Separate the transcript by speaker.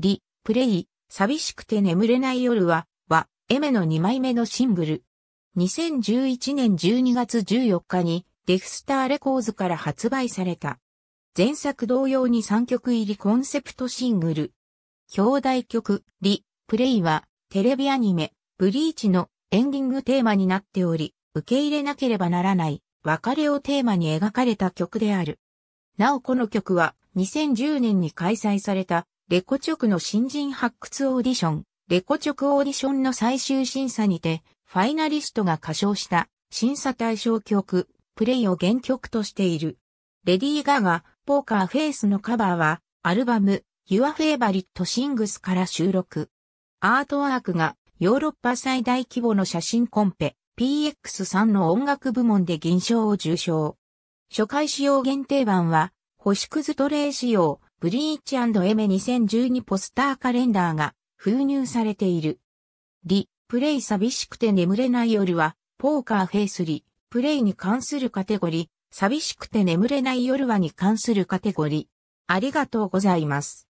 Speaker 1: リ、プレイ、寂しくて眠れな
Speaker 2: い夜は、は、エメの2枚目のシングル。2011年12月14日に、デフスターレコーズから発売された。前作同様に3曲入りコンセプトシングル。兄弟曲、リ、プレイは、テレビアニメ、ブリーチのエンディングテーマになっており、受け入れなければならない別れをテーマに描かれた曲である。なおこの曲は2010年に開催されたレコチョクの新人発掘オーディション、レコチョクオーディションの最終審査にて、ファイナリストが歌唱した審査対象曲、プレイを原曲としている。レディー・ガガ、ポーカーフェイスのカバーは、アルバム、Your Favorite Sings から収録。アートワークが、ヨーロッパ最大規模の写真コンペ、PX3 の音楽部門で銀賞を受賞。初回使用限定版は、星屑トレイ仕様、ブリーチエメ2012ポスターカレンダーが封入されている。リ、プレイ寂しくて眠れない夜は、ポーカーフェイスリ、プレイに関するカテゴリー、寂しくて眠れない夜はに関するカテゴリー。
Speaker 1: ありがとうございます。